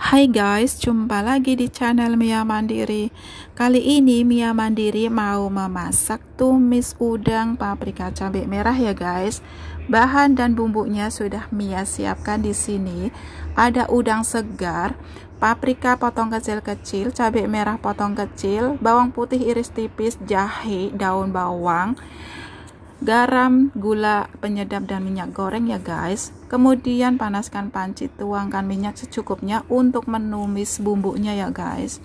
Hai guys, jumpa lagi di channel Mia Mandiri. Kali ini Mia Mandiri mau memasak tumis udang paprika cabai merah ya guys. Bahan dan bumbunya sudah Mia siapkan di sini. Ada udang segar, paprika potong kecil-kecil, cabai merah potong kecil, bawang putih iris tipis, jahe, daun bawang, garam, gula penyedap dan minyak goreng ya guys. Kemudian panaskan panci, tuangkan minyak secukupnya untuk menumis bumbunya ya guys.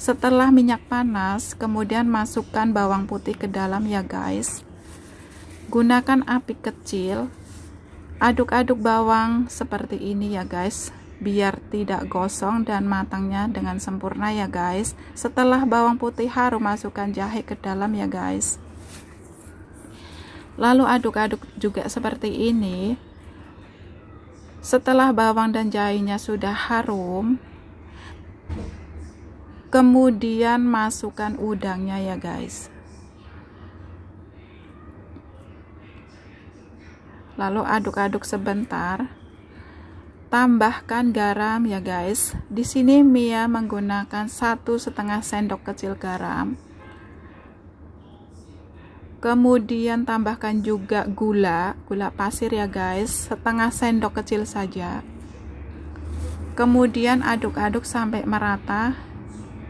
Setelah minyak panas, kemudian masukkan bawang putih ke dalam ya guys. Gunakan api kecil. Aduk-aduk bawang seperti ini ya guys biar tidak gosong dan matangnya dengan sempurna ya guys. Setelah bawang putih harum masukkan jahe ke dalam ya guys. Lalu aduk-aduk juga seperti ini. Setelah bawang dan jahenya sudah harum, kemudian masukkan udangnya ya guys. Lalu aduk-aduk sebentar. Tambahkan garam ya guys. Di sini Mia menggunakan satu setengah sendok kecil garam kemudian tambahkan juga gula gula pasir ya guys setengah sendok kecil saja kemudian aduk-aduk sampai merata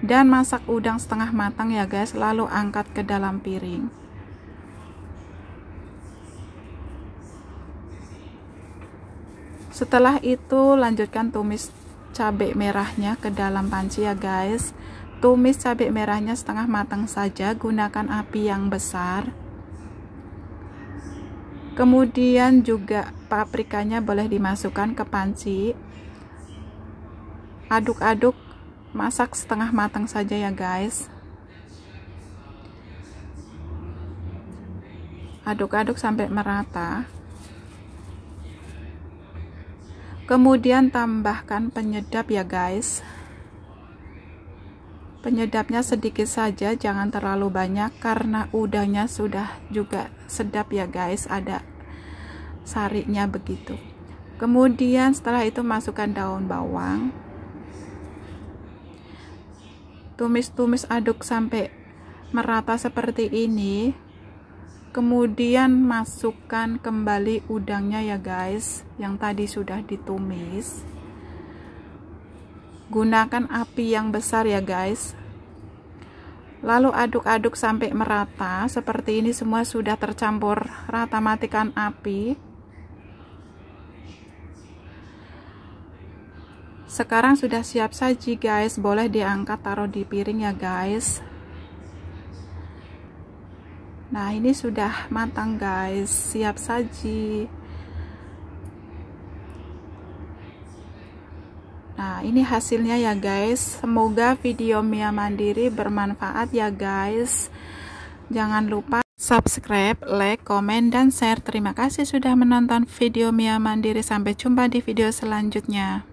dan masak udang setengah matang ya guys lalu angkat ke dalam piring setelah itu lanjutkan tumis cabai merahnya ke dalam panci ya guys Tumis cabai merahnya setengah matang saja, gunakan api yang besar. Kemudian juga paprikanya boleh dimasukkan ke panci. Aduk-aduk, masak setengah matang saja ya guys. Aduk-aduk sampai merata. Kemudian tambahkan penyedap ya guys. Penyedapnya sedikit saja, jangan terlalu banyak karena udangnya sudah juga sedap ya guys, ada sarinya begitu. Kemudian setelah itu masukkan daun bawang. Tumis-tumis aduk sampai merata seperti ini. Kemudian masukkan kembali udangnya ya guys, yang tadi sudah ditumis gunakan api yang besar ya guys lalu aduk-aduk sampai merata seperti ini semua sudah tercampur rata matikan api sekarang sudah siap saji guys boleh diangkat taruh di piring ya guys nah ini sudah matang guys siap saji Nah, ini hasilnya ya guys. Semoga video Mia Mandiri bermanfaat ya guys. Jangan lupa subscribe, like, komen, dan share. Terima kasih sudah menonton video Mia Mandiri. Sampai jumpa di video selanjutnya.